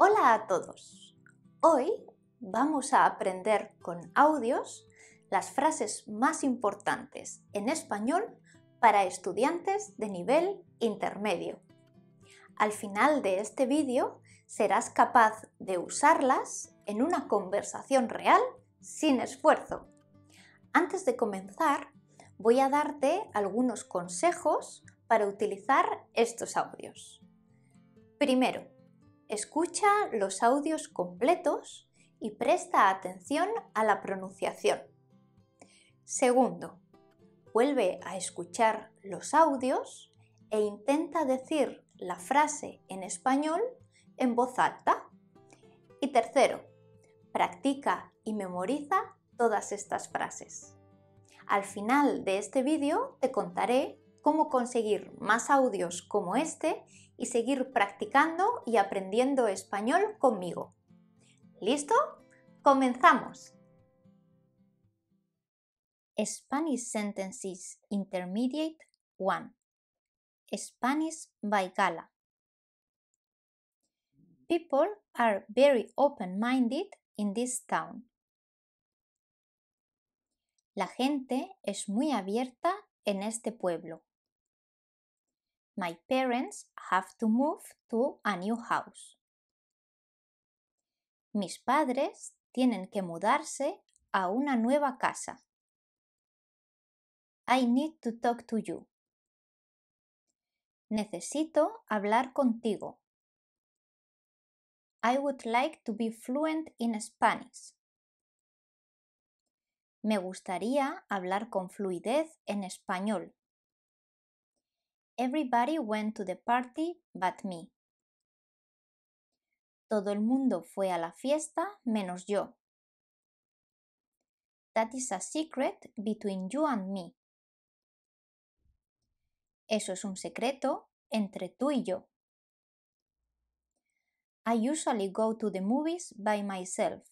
Hola a todos. Hoy vamos a aprender con audios las frases más importantes en español para estudiantes de nivel intermedio. Al final de este vídeo serás capaz de usarlas en una conversación real sin esfuerzo. Antes de comenzar, voy a darte algunos consejos para utilizar estos audios. Primero, Escucha los audios completos y presta atención a la pronunciación. Segundo, vuelve a escuchar los audios e intenta decir la frase en español en voz alta. Y tercero, practica y memoriza todas estas frases. Al final de este vídeo te contaré cómo conseguir más audios como este y seguir practicando y aprendiendo español conmigo. ¿Listo? ¡Comenzamos! Spanish Sentences Intermediate 1 Spanish by Gala People are very open-minded in this town. La gente es muy abierta en este pueblo. My parents have to move to a new house. Mis padres tienen que mudarse a una nueva casa. I need to talk to you. Necesito hablar contigo. I would like to be fluent in Spanish. Me gustaría hablar con fluidez en español. Everybody went to the party but me. Todo el mundo fue a la fiesta menos yo. That is a secret between you and me. Eso es un secreto entre tú y yo. I usually go to the movies by myself.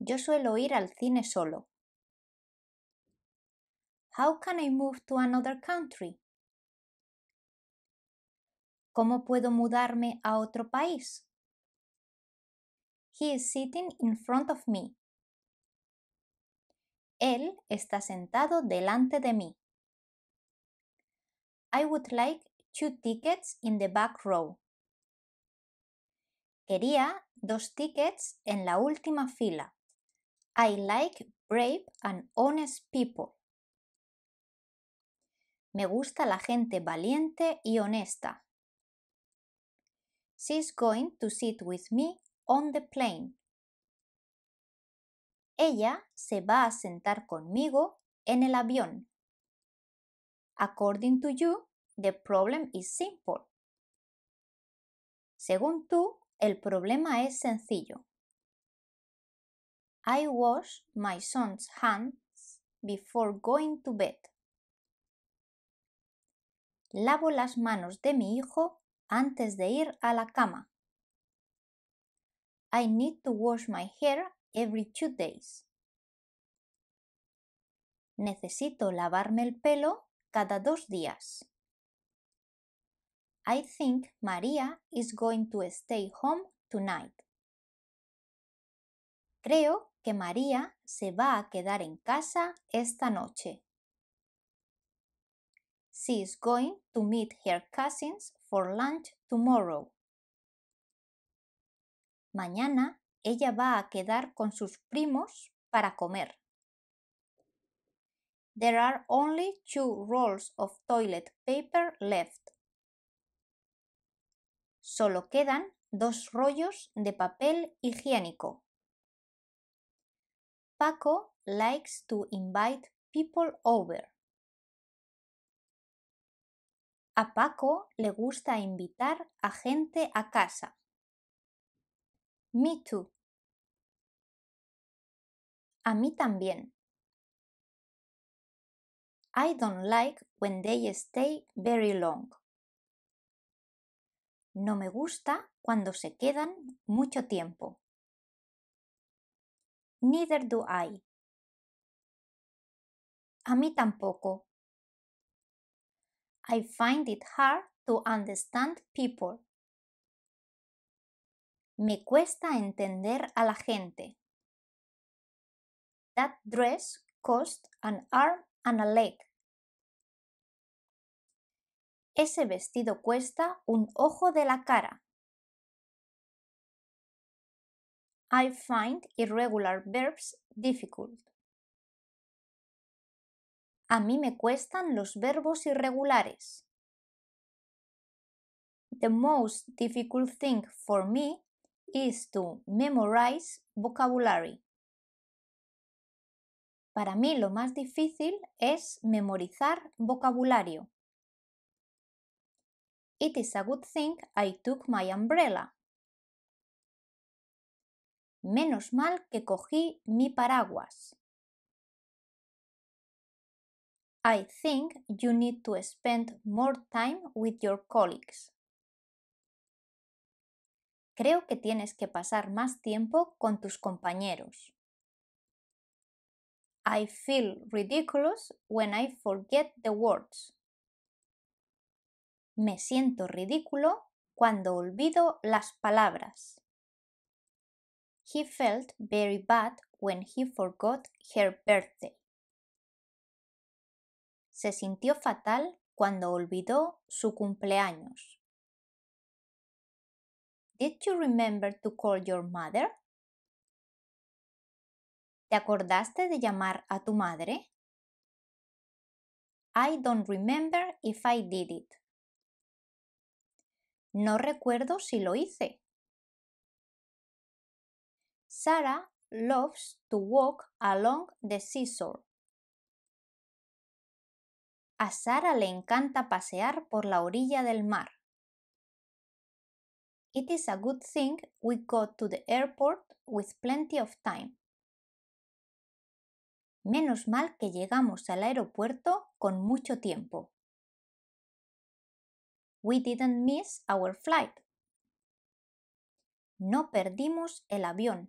Yo suelo ir al cine solo. How can I move to another country? ¿Cómo puedo mudarme a otro país? He is sitting in front of me. Él está sentado delante de mí. I would like two tickets in the back row. Quería dos tickets en la última fila. I like brave and honest people. Me gusta la gente valiente y honesta. She's going to sit with me on the plane. Ella se va a sentar conmigo en el avión. According to you, the problem is simple. Según tú, el problema es sencillo. I wash my son's hands before going to bed. Lavo las manos de mi hijo antes de ir a la cama. I need to wash my hair every two days. Necesito lavarme el pelo cada dos días. I think Maria is going to stay home tonight. Creo que María se va a quedar en casa esta noche. She is going to meet her cousins for lunch tomorrow. Mañana ella va a quedar con sus primos para comer. There are only two rolls of toilet paper left. Solo quedan dos rollos de papel higiénico. Paco likes to invite people over. A Paco le gusta invitar a gente a casa. Me too. A mí también. I don't like when they stay very long. No me gusta cuando se quedan mucho tiempo. Neither do I. A mí tampoco. I find it hard to understand people. Me cuesta entender a la gente. That dress cost an arm and a leg. Ese vestido cuesta un ojo de la cara. I find irregular verbs difficult. A mí me cuestan los verbos irregulares. The most difficult thing for me is to memorize vocabulary. Para mí lo más difícil es memorizar vocabulario. It is a good thing I took my umbrella. Menos mal que cogí mi paraguas. I think you need to spend more time with your colleagues. Creo que tienes que pasar más tiempo con tus compañeros. I feel ridiculous when I forget the words. Me siento ridículo cuando olvido las palabras. He felt very bad when he forgot her birthday se sintió fatal cuando olvidó su cumpleaños. Did you remember to call your mother? ¿Te acordaste de llamar a tu madre? I don't remember if I did it. No recuerdo si lo hice. Sarah loves to walk along the seashore. A Sara le encanta pasear por la orilla del mar. It is a good thing we got to the airport with plenty of time. Menos mal que llegamos al aeropuerto con mucho tiempo. We didn't miss our flight. No perdimos el avión.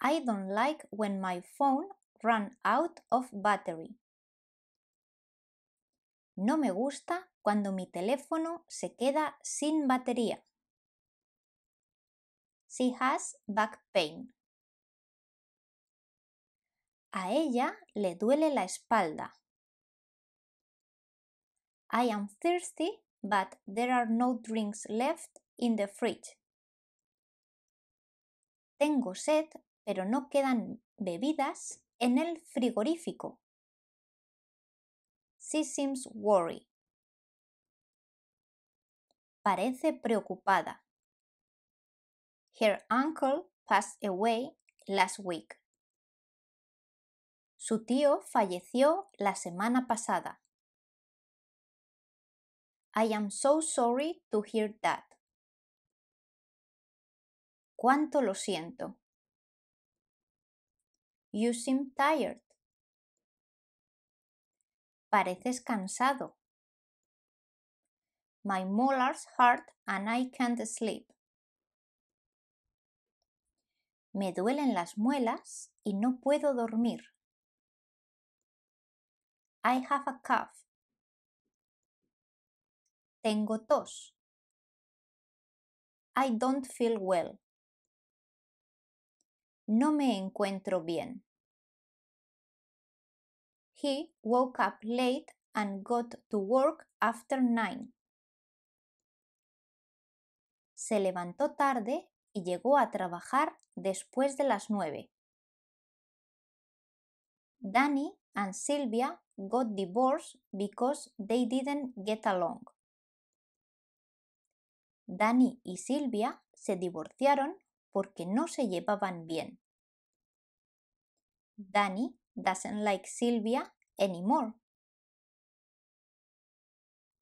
I don't like when my phone run out of battery. No me gusta cuando mi teléfono se queda sin batería. She has back pain. A ella le duele la espalda. I am thirsty, but there are no drinks left in the fridge. Tengo sed, pero no quedan bebidas en el frigorífico. She seems worried. Parece preocupada. Her uncle passed away last week. Su tío falleció la semana pasada. I am so sorry to hear that. Cuánto lo siento. You seem tired. Pareces cansado. My molars hurt and I can't sleep. Me duelen las muelas y no puedo dormir. I have a cough. Tengo tos. I don't feel well. No me encuentro bien. He woke up late and got to work after nine. Se levantó tarde y llegó a trabajar después de las nueve. Danny and Sylvia got divorced because they didn't get along. Danny y Silvia se divorciaron porque no se llevaban bien. Danny doesn't like Silvia anymore.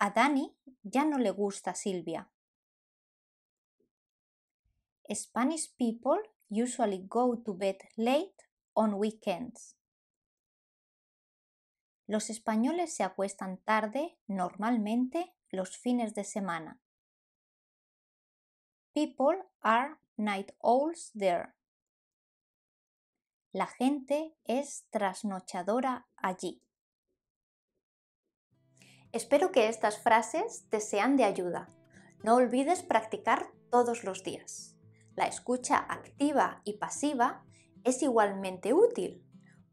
A Danny ya no le gusta Silvia. Spanish people usually go to bed late on weekends. Los españoles se acuestan tarde normalmente los fines de semana. People are night owls there. La gente es trasnochadora allí. Espero que estas frases te sean de ayuda. No olvides practicar todos los días. La escucha activa y pasiva es igualmente útil,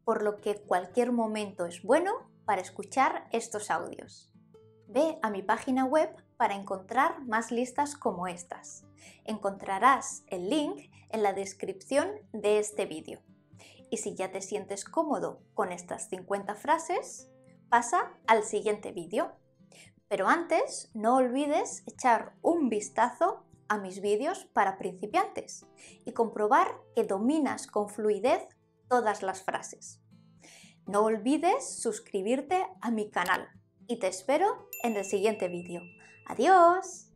por lo que cualquier momento es bueno para escuchar estos audios. Ve a mi página web para encontrar más listas como estas. Encontrarás el link en la descripción de este vídeo. Y si ya te sientes cómodo con estas 50 frases, pasa al siguiente vídeo. Pero antes, no olvides echar un vistazo a mis vídeos para principiantes y comprobar que dominas con fluidez todas las frases. No olvides suscribirte a mi canal y te espero en el siguiente vídeo. ¡Adiós!